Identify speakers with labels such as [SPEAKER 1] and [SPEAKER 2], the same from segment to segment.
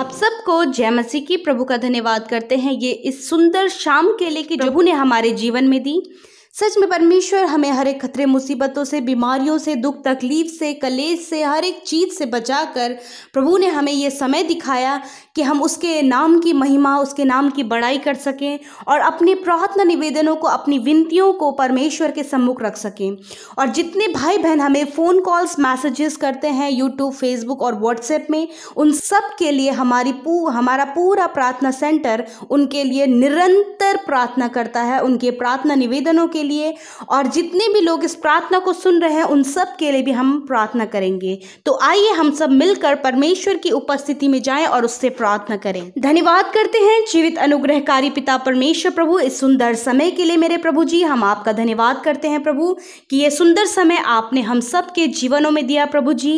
[SPEAKER 1] आप सबको जय मसीह की प्रभु का धन्यवाद करते हैं ये इस सुंदर शाम के लिए कि प्रभु ने हमारे जीवन में दी सच में परमेश्वर हमें हर एक खतरे मुसीबतों से बीमारियों से दुख तकलीफ से कलेज से हर एक चीज़ से बचा कर प्रभु ने हमें ये समय दिखाया कि हम उसके नाम की महिमा उसके नाम की बड़ाई कर सकें और अपने प्रार्थना निवेदनों को अपनी विनतियों को परमेश्वर के सम्मुख रख सकें और जितने भाई बहन हमें फ़ोन कॉल्स मैसेजेस करते हैं यूट्यूब फेसबुक और व्हाट्सएप में उन सब के लिए हमारी पू हमारा पूरा प्रार्थना सेंटर उनके लिए निरंतर प्रार्थना करता है उनके प्रार्थना निवेदनों के के लिए और जितने भी लोग इस प्रार्थना को सुन रहे हैं उन सब के लिए भी हम प्रार्थना करेंगे तो आइए हम सब मिलकर परमेश्वर की उपस्थिति में जाएं और उससे प्रार्थना करें धन्यवाद करते हैं जीवित अनुग्रहकारी पिता परमेश्वर प्रभु इस सुंदर समय के लिए मेरे प्रभु जी हम आपका धन्यवाद करते हैं प्रभु कि ये सुंदर समय आपने हम सब के जीवनों में दिया प्रभु जी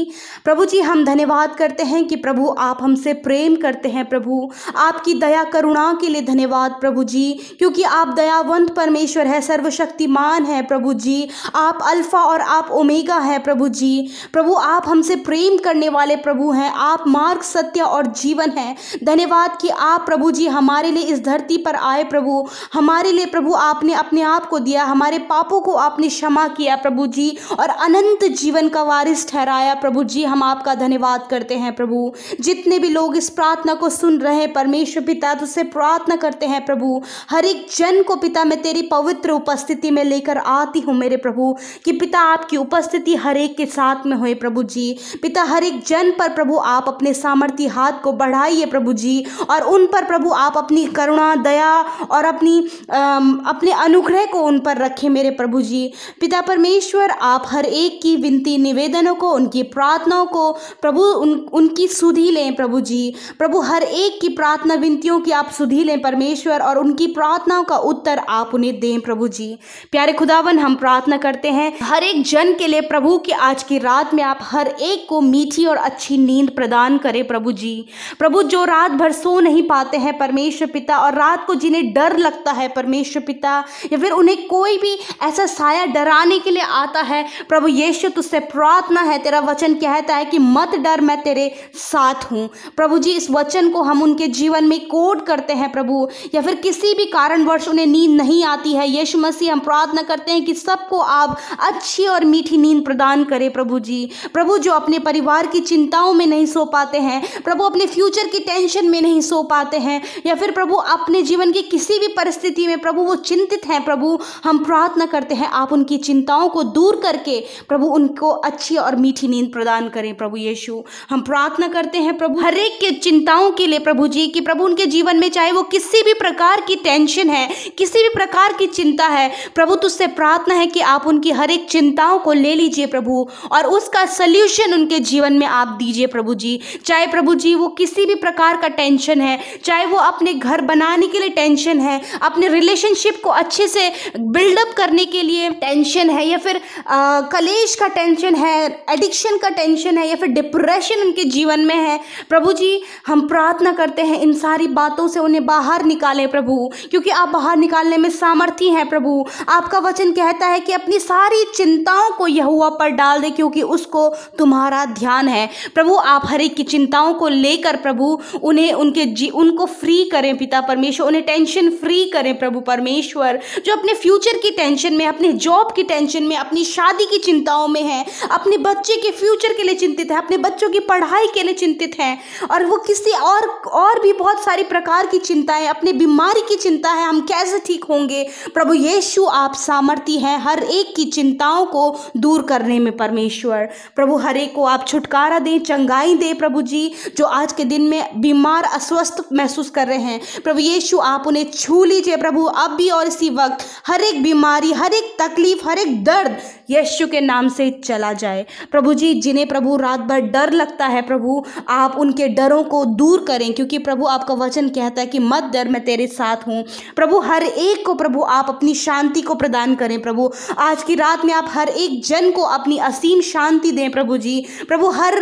[SPEAKER 1] प्रभु जी हम धन्यवाद करते हैं कि प्रभु आप हमसे प्रेम करते हैं प्रभु आपकी दया करुणा के लिए धन्यवाद प्रभु जी क्योंकि आप दयावंत परमेश्वर है सर्वशक्ति सर्वशक्तिमान है प्रभु जी आप अल्फ़ा और आप ओमेगा है प्रभु जी प्रभु आप हमसे प्रेम करने वाले प्रभु हैं आप मार्ग सत्य और जीवन है धन्यवाद कि आप प्रभु जी हमारे लिए इस धरती पर आए प्रभु हमारे लिए प्रभु आपने अपने आप को दिया हमारे पापों को आपने क्षमा किया प्रभु जी और अनंत जीवन का वारिस ठहराया प्रभु जी हम आपका धन्यवाद करते हैं प्रभु जितने भी लोग इस प्रार्थना को सुन रहे हैं परमेश्वर पिता तुझसे प्रार्थना करते हैं प्रभु हर एक जन को पिता मैं तेरी पवित्र उपस्थिति उपस्थिति में लेकर आती हूँ मेरे प्रभु कि पिता आपकी उपस्थिति हर एक के साथ में होए प्रभु जी पिता हर एक जन पर प्रभु आप अपने सामर्थ्य हाथ को बढ़ाइए प्रभु जी और उन पर प्रभु आप अपनी करुणा दया और अपनी अपने अनुग्रह को उन पर रखें मेरे प्रभु जी पिता परमेश्वर आप हर एक की विनती निवेदनों को उनकी प्रार्थनाओं को प्रभु उन उनकी सुधी लें प्रभु जी प्रभु हर एक की प्रार्थना विनतियों की आप सुधी लें परमेश्वर और उनकी प्रार्थनाओं का उत्तर आप उन्हें दें प्रभु जी प्यारे खुदावन हम प्रार्थना करते हैं हर एक जन के लिए प्रभु की आज की रात में आप हर एक को मीठी और अच्छी नींद प्रदान करें प्रभु जी प्रभु जो रात भर सो नहीं पाते हैं परमेश्वर पिता और रात को जिन्हें डर लगता है परमेश्वर पिता या फिर उन्हें कोई भी ऐसा साया डराने के लिए आता है प्रभु यीशु तुझसे प्रार्थना है तेरा वचन कहता है कि मत डर मैं तेरे साथ हूँ प्रभु जी इस वचन को हम उनके जीवन में कोड करते हैं प्रभु या फिर किसी भी कारणवश उन्हें नींद नहीं आती है यीशु मसीह हम प्रार्थना करते हैं कि सबको आप अच्छी और मीठी नींद प्रदान करें प्रभु जी प्रभु जो अपने परिवार की चिंताओं में नहीं सो पाते हैं प्रभु अपने फ्यूचर की टेंशन में नहीं सो पाते हैं या फिर प्रभु अपने जीवन की किसी भी परिस्थिति में प्रभु वो चिंतित हैं प्रभु हम प्रार्थना करते हैं आप उनकी चिंताओं को दूर करके प्रभु उनको अच्छी और मीठी नींद प्रदान करें प्रभु यीशु हम प्रार्थना करते हैं प्रभु हर एक के चिंताओं के लिए प्रभु जी कि प्रभु उनके जीवन में चाहे वो किसी भी प्रकार की टेंशन है किसी भी प्रकार की चिंता है प्रभु तुझसे प्रार्थना है कि आप उनकी हर एक चिंताओं को ले लीजिए प्रभु और उसका सल्यूशन उनके जीवन में आप दीजिए प्रभु जी चाहे प्रभु जी वो किसी भी प्रकार का टेंशन है चाहे वो अपने घर बनाने के लिए टेंशन है अपने रिलेशनशिप को अच्छे से बिल्डअप करने के लिए टेंशन है या फिर आ, कलेश का टेंशन है एडिक्शन का टेंशन है या फिर डिप्रेशन उनके जीवन में है प्रभु जी हम प्रार्थना करते हैं इन सारी बातों से उन्हें बाहर निकालें प्रभु क्योंकि आप बाहर निकालने में सामर्थ्य हैं प्रभु आपका वचन कहता है कि अपनी सारी चिंताओं को यहुआ पर डाल दे क्योंकि उसको तुम्हारा ध्यान है प्रभु आप हर एक की चिंताओं को लेकर प्रभु उन्हें उनके जी उनको फ्री करें पिता परमेश्वर उन्हें टेंशन फ्री करें प्रभु परमेश्वर जो अपने फ्यूचर की टेंशन में अपने जॉब की टेंशन में अपनी शादी की चिंताओं में है अपने बच्चे के फ्यूचर के लिए चिंतित है अपने बच्चों की पढ़ाई के लिए चिंतित हैं और वो किसी और और भी बहुत सारी प्रकार की चिंताएं अपने बीमारी की चिंता है हम कैसे ठीक होंगे प्रभु यीशु आप सामर्थ्य हैं हर एक की चिंताओं को दूर करने में परमेश्वर प्रभु हर एक को आप छुटकारा दें चंगाई दें प्रभु जी जो आज के दिन में बीमार अस्वस्थ महसूस कर रहे हैं प्रभु यीशु आप उन्हें छू लीजिए प्रभु अब भी और इसी वक्त हर एक बीमारी हर एक तकलीफ हर एक दर्द यीशु के नाम से चला जाए प्रभु जी जिन्हें प्रभु रात भर डर लगता है प्रभु आप उनके डरों को दूर करें क्योंकि प्रभु आपका वचन कहता है कि मत डर मैं तेरे साथ हूँ प्रभु हर एक को प्रभु आप अपनी शांति सभी को प्रदान करें प्रभु आज की रात में आप हर एक जन को अपनी असीम शांति दें प्रभु जी प्रभु हर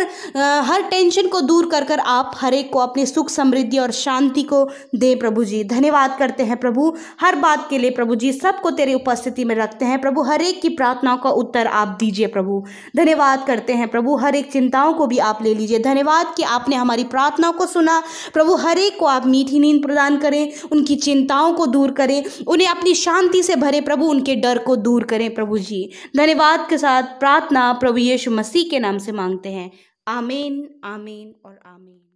[SPEAKER 1] हर टेंशन को दूर कर कर आप हर एक को अपने सुख समृद्धि और शांति को दें प्रभु जी धन्यवाद करते हैं प्रभु हर बात के लिए प्रभु जी सबको तेरी उपस्थिति में रखते हैं प्रभु हर एक की प्रार्थनाओं का उत्तर आप दीजिए प्रभु धन्यवाद करते हैं प्रभु हर एक चिंताओं को भी आप ले लीजिए धन्यवाद कि आपने हमारी प्रार्थनाओं को सुना प्रभु हर एक को आप मीठी नींद प्रदान करें उनकी चिंताओं को दूर करें उन्हें अपनी शांति से भरे करें प्रभु उनके डर को दूर करें प्रभु जी धन्यवाद के साथ प्रार्थना प्रभु यीशु मसीह के नाम से मांगते हैं आमीन आमीन और आमीन